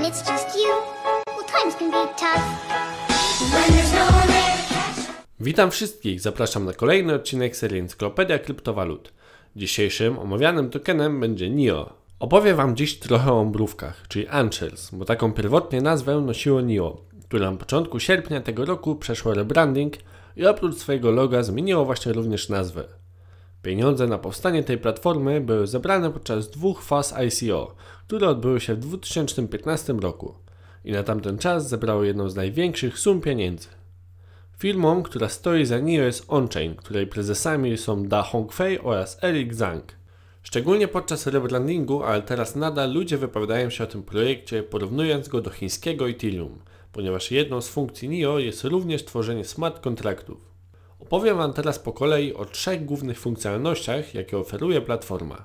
when it's just you, well, times can be tough. No Witam wszystkich, zapraszam na kolejny odcinek serii Encyklopedia Kryptowalut. Dzisiejszym omawianym tokenem będzie NIO. Opowiem Wam dziś trochę o mrówkach, czyli Anchors, bo taką pierwotnie nazwę nosiło NIO, które na początku sierpnia tego roku przeszło rebranding i oprócz swojego loga zmieniło właśnie również nazwę. Pieniądze na powstanie tej platformy były zebrane podczas dwóch faz ICO, które odbyły się w 2015 roku i na tamten czas zebrały jedną z największych sum pieniędzy. Firmą, która stoi za NIO jest OnChain, której prezesami są Da Hongfei oraz Eric Zhang. Szczególnie podczas rebrandingu, ale teraz nadal ludzie wypowiadają się o tym projekcie, porównując go do chińskiego Ethereum, ponieważ jedną z funkcji NIO jest również tworzenie smart kontraktów. Powiem Wam teraz po kolei o trzech głównych funkcjonalnościach, jakie oferuje platforma.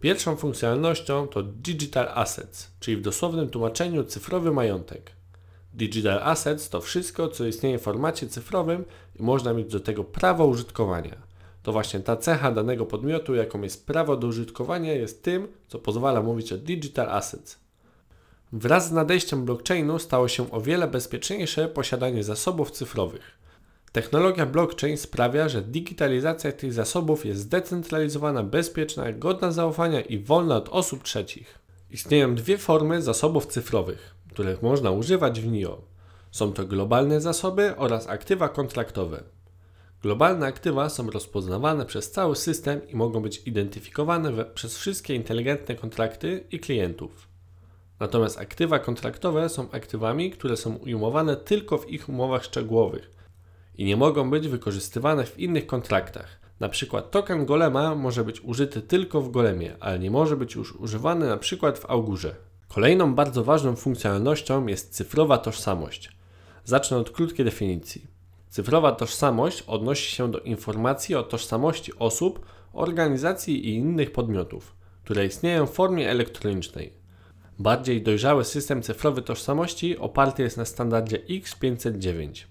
Pierwszą funkcjonalnością to Digital Assets, czyli w dosłownym tłumaczeniu cyfrowy majątek. Digital Assets to wszystko, co istnieje w formacie cyfrowym i można mieć do tego prawo użytkowania. To właśnie ta cecha danego podmiotu, jaką jest prawo do użytkowania, jest tym, co pozwala mówić o Digital Assets. Wraz z nadejściem blockchainu stało się o wiele bezpieczniejsze posiadanie zasobów cyfrowych. Technologia blockchain sprawia, że digitalizacja tych zasobów jest zdecentralizowana, bezpieczna, godna zaufania i wolna od osób trzecich. Istnieją dwie formy zasobów cyfrowych, których można używać w NIO. Są to globalne zasoby oraz aktywa kontraktowe. Globalne aktywa są rozpoznawane przez cały system i mogą być identyfikowane we, przez wszystkie inteligentne kontrakty i klientów. Natomiast aktywa kontraktowe są aktywami, które są ujmowane tylko w ich umowach szczegółowych, i nie mogą być wykorzystywane w innych kontraktach. Na przykład token golema może być użyty tylko w golemie, ale nie może być już używany na przykład w augurze. Kolejną bardzo ważną funkcjonalnością jest cyfrowa tożsamość. Zacznę od krótkiej definicji. Cyfrowa tożsamość odnosi się do informacji o tożsamości osób, organizacji i innych podmiotów, które istnieją w formie elektronicznej. Bardziej dojrzały system cyfrowy tożsamości oparty jest na standardzie X509.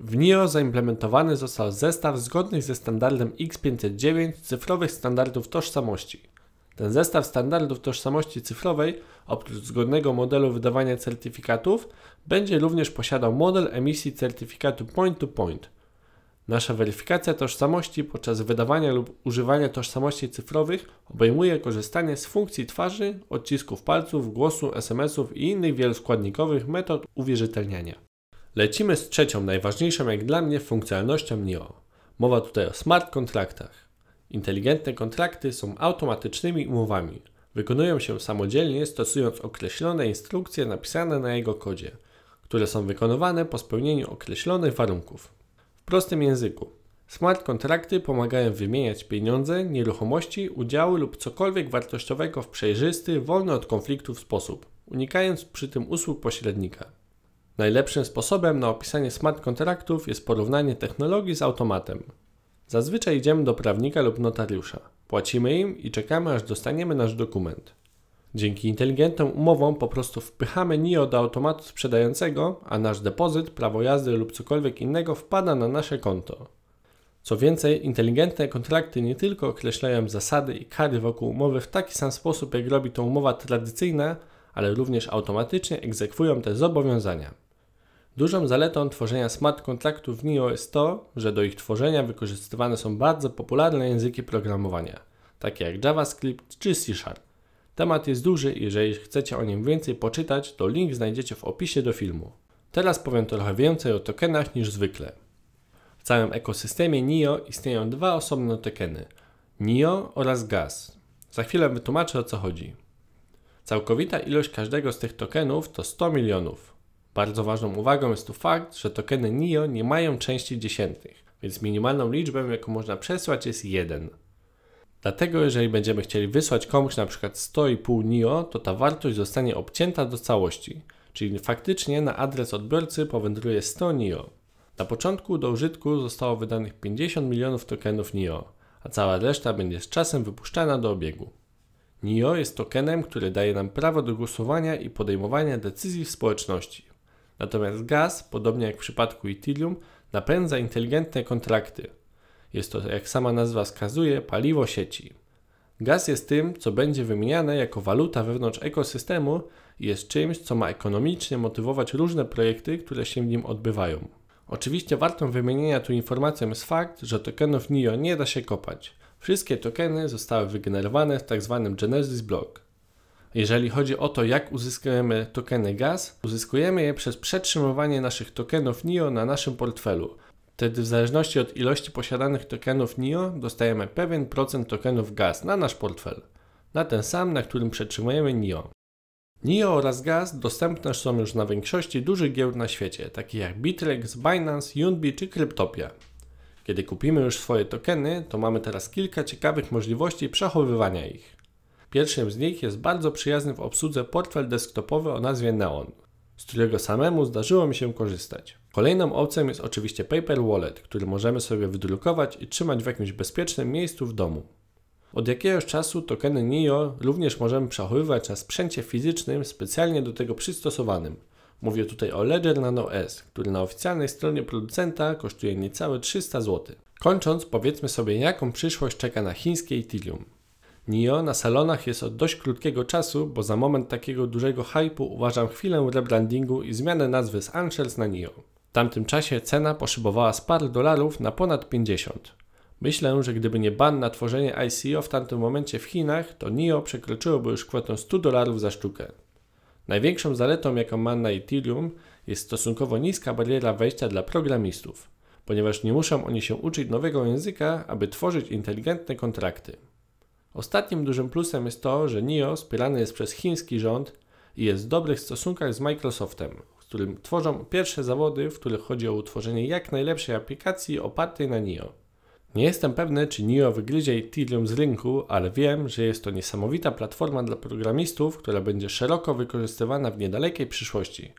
W NIO zaimplementowany został zestaw zgodnych ze standardem X509 cyfrowych standardów tożsamości. Ten zestaw standardów tożsamości cyfrowej, oprócz zgodnego modelu wydawania certyfikatów, będzie również posiadał model emisji certyfikatu point-to-point. -point. Nasza weryfikacja tożsamości podczas wydawania lub używania tożsamości cyfrowych obejmuje korzystanie z funkcji twarzy, odcisków palców, głosu, SMS-ów i innych wieloskładnikowych metod uwierzytelniania. Lecimy z trzecią, najważniejszą jak dla mnie funkcjonalnością NIO. Mowa tutaj o smart kontraktach. Inteligentne kontrakty są automatycznymi umowami. Wykonują się samodzielnie stosując określone instrukcje napisane na jego kodzie, które są wykonywane po spełnieniu określonych warunków. W prostym języku. Smart kontrakty pomagają wymieniać pieniądze, nieruchomości, udziały lub cokolwiek wartościowego w przejrzysty, wolny od konfliktów sposób, unikając przy tym usług pośrednika. Najlepszym sposobem na opisanie smart kontraktów jest porównanie technologii z automatem. Zazwyczaj idziemy do prawnika lub notariusza, płacimy im i czekamy aż dostaniemy nasz dokument. Dzięki inteligentnym umowom po prostu wpychamy NIO do automatu sprzedającego, a nasz depozyt, prawo jazdy lub cokolwiek innego wpada na nasze konto. Co więcej, inteligentne kontrakty nie tylko określają zasady i kary wokół umowy w taki sam sposób, jak robi to umowa tradycyjna, ale również automatycznie egzekwują te zobowiązania. Dużą zaletą tworzenia smart kontraktów w NIO jest to, że do ich tworzenia wykorzystywane są bardzo popularne języki programowania, takie jak JavaScript czy C Sharp. Temat jest duży i jeżeli chcecie o nim więcej poczytać, to link znajdziecie w opisie do filmu. Teraz powiem trochę więcej o tokenach niż zwykle. W całym ekosystemie NIO istnieją dwa osobne tokeny – NIO oraz GAS. Za chwilę wytłumaczę o co chodzi. Całkowita ilość każdego z tych tokenów to 100 milionów. Bardzo ważną uwagą jest tu fakt, że tokeny NIO nie mają części dziesiętnych, więc minimalną liczbą, jaką można przesłać jest 1. Dlatego jeżeli będziemy chcieli wysłać komuś na przykład 100,5 NIO, to ta wartość zostanie obcięta do całości, czyli faktycznie na adres odbiorcy powędruje 100 NIO. Na początku do użytku zostało wydanych 50 milionów tokenów NIO, a cała reszta będzie z czasem wypuszczana do obiegu. NIO jest tokenem, który daje nam prawo do głosowania i podejmowania decyzji w społeczności. Natomiast gaz, podobnie jak w przypadku Itilium, napędza inteligentne kontrakty. Jest to, jak sama nazwa wskazuje, paliwo sieci. Gaz jest tym, co będzie wymieniane jako waluta wewnątrz ekosystemu i jest czymś, co ma ekonomicznie motywować różne projekty, które się w nim odbywają. Oczywiście wartą wymienienia tu informacją jest fakt, że tokenów NIO nie da się kopać. Wszystkie tokeny zostały wygenerowane w tzw. Tak Genesis Block. Jeżeli chodzi o to, jak uzyskujemy tokeny GAS, uzyskujemy je przez przetrzymywanie naszych tokenów NIO na naszym portfelu. Wtedy w zależności od ilości posiadanych tokenów NIO dostajemy pewien procent tokenów GAS na nasz portfel, na ten sam, na którym przetrzymujemy NIO. NIO oraz GAS dostępne są już na większości dużych giełd na świecie, takich jak Bittrex, Binance, Yunbi czy Cryptopia. Kiedy kupimy już swoje tokeny, to mamy teraz kilka ciekawych możliwości przechowywania ich. Pierwszym z nich jest bardzo przyjazny w obsłudze portfel desktopowy o nazwie Neon, z którego samemu zdarzyło mi się korzystać. Kolejną opcją jest oczywiście Paper Wallet, który możemy sobie wydrukować i trzymać w jakimś bezpiecznym miejscu w domu. Od jakiegoś czasu tokeny NIO również możemy przechowywać na sprzęcie fizycznym specjalnie do tego przystosowanym. Mówię tutaj o Ledger Nano S, który na oficjalnej stronie producenta kosztuje niecałe 300 zł. Kończąc, powiedzmy sobie jaką przyszłość czeka na chińskie Ethereum. NIO na salonach jest od dość krótkiego czasu, bo za moment takiego dużego hypu uważam chwilę rebrandingu i zmianę nazwy z Anshels na NIO. W tamtym czasie cena poszybowała z par dolarów na ponad 50. Myślę, że gdyby nie ban na tworzenie ICO w tamtym momencie w Chinach, to NIO przekroczyłoby już kwotę 100 dolarów za sztukę. Największą zaletą, jaką ma na Ethereum, jest stosunkowo niska bariera wejścia dla programistów, ponieważ nie muszą oni się uczyć nowego języka, aby tworzyć inteligentne kontrakty. Ostatnim dużym plusem jest to, że NIO wspierany jest przez chiński rząd i jest w dobrych stosunkach z Microsoftem, w którym tworzą pierwsze zawody, w których chodzi o utworzenie jak najlepszej aplikacji opartej na NIO. Nie jestem pewny, czy NIO wygryzie Ethereum z rynku, ale wiem, że jest to niesamowita platforma dla programistów, która będzie szeroko wykorzystywana w niedalekiej przyszłości.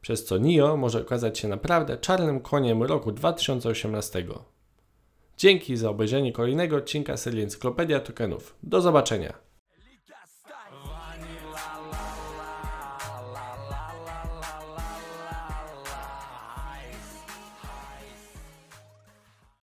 Przez co NIO może okazać się naprawdę czarnym koniem roku 2018. Dzięki za obejrzenie kolejnego odcinka serii Encyklopedia Tokenów. Do zobaczenia!